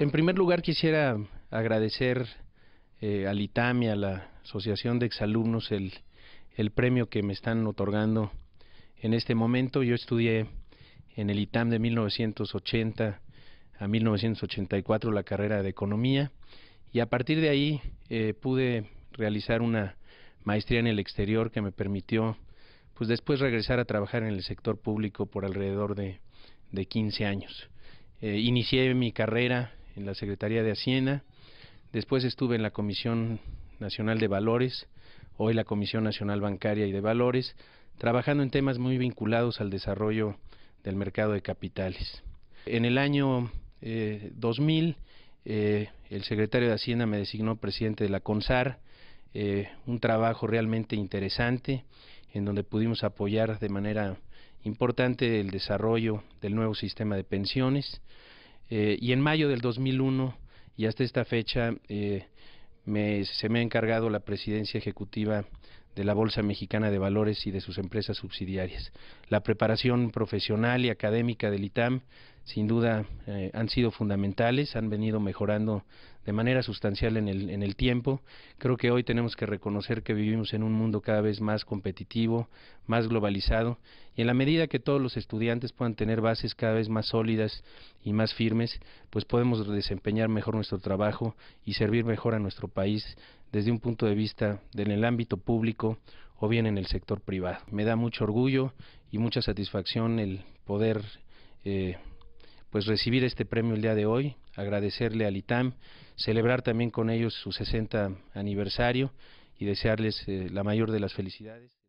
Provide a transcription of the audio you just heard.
En primer lugar, quisiera agradecer eh, al ITAM y a la Asociación de Exalumnos, el, el premio que me están otorgando en este momento. Yo estudié en el ITAM de 1980 a 1984 la carrera de Economía y a partir de ahí eh, pude realizar una maestría en el exterior que me permitió pues después regresar a trabajar en el sector público por alrededor de, de 15 años. Eh, inicié mi carrera en la Secretaría de Hacienda, después estuve en la Comisión Nacional de Valores, hoy la Comisión Nacional Bancaria y de Valores, trabajando en temas muy vinculados al desarrollo del mercado de capitales. En el año 2000, eh, eh, el secretario de Hacienda me designó presidente de la CONSAR, eh, un trabajo realmente interesante en donde pudimos apoyar de manera importante el desarrollo del nuevo sistema de pensiones. Eh, y en mayo del 2001 y hasta esta fecha eh, se me ha encargado la presidencia ejecutiva de la Bolsa Mexicana de Valores y de sus empresas subsidiarias. La preparación profesional y académica del ITAM sin duda eh, han sido fundamentales, han venido mejorando de manera sustancial en el, en el tiempo. Creo que hoy tenemos que reconocer que vivimos en un mundo cada vez más competitivo, más globalizado, y en la medida que todos los estudiantes puedan tener bases cada vez más sólidas y más firmes, pues podemos desempeñar mejor nuestro trabajo y servir mejor a nuestro país desde un punto de vista en el ámbito público o bien en el sector privado. Me da mucho orgullo y mucha satisfacción el poder eh, pues recibir este premio el día de hoy, agradecerle al ITAM, celebrar también con ellos su 60 aniversario y desearles eh, la mayor de las felicidades.